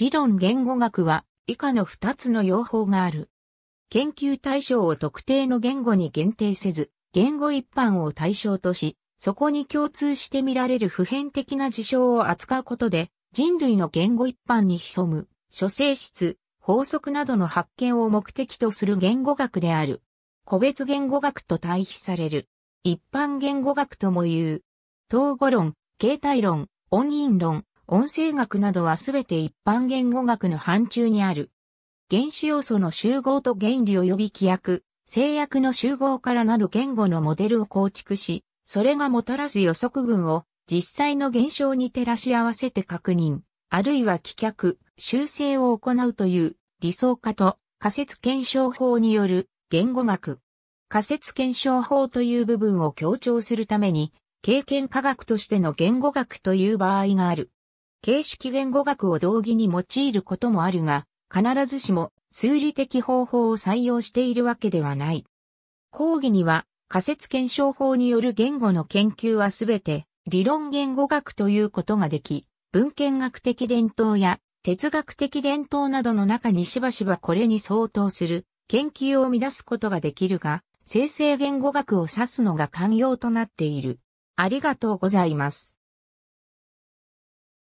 理論言語学は以下の2つの用法がある。研究対象を特定の言語に限定せず、言語一般を対象とし、そこに共通して見られる普遍的な事象を扱うことで、人類の言語一般に潜む、諸性質、法則などの発見を目的とする言語学である。個別言語学と対比される。一般言語学とも言う。統語論、形態論、音韻論、音声学などはすべて一般言語学の範疇にある。原子要素の集合と原理及び規約、制約の集合からなる言語のモデルを構築し、それがもたらす予測群を実際の現象に照らし合わせて確認、あるいは棄却、修正を行うという理想化と仮説検証法による言語学。仮説検証法という部分を強調するために、経験科学としての言語学という場合がある。形式言語学を道義に用いることもあるが、必ずしも数理的方法を採用しているわけではない。講義には仮説検証法による言語の研究はすべて理論言語学ということができ、文献学的伝統や哲学的伝統などの中にしばしばこれに相当する研究を乱すことができるが、生成言語学を指すのが寛容となっている。ありがとうございます。